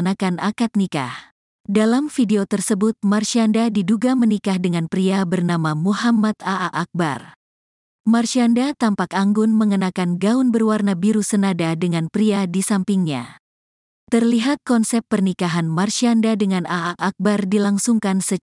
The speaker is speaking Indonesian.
anakan akad nikah. Dalam video tersebut, Marsyanda diduga menikah dengan pria bernama Muhammad A.A. Akbar. Marsyanda tampak anggun mengenakan gaun berwarna biru senada dengan pria di sampingnya. Terlihat konsep pernikahan Marsyanda dengan A.A. Akbar dilangsungkan secara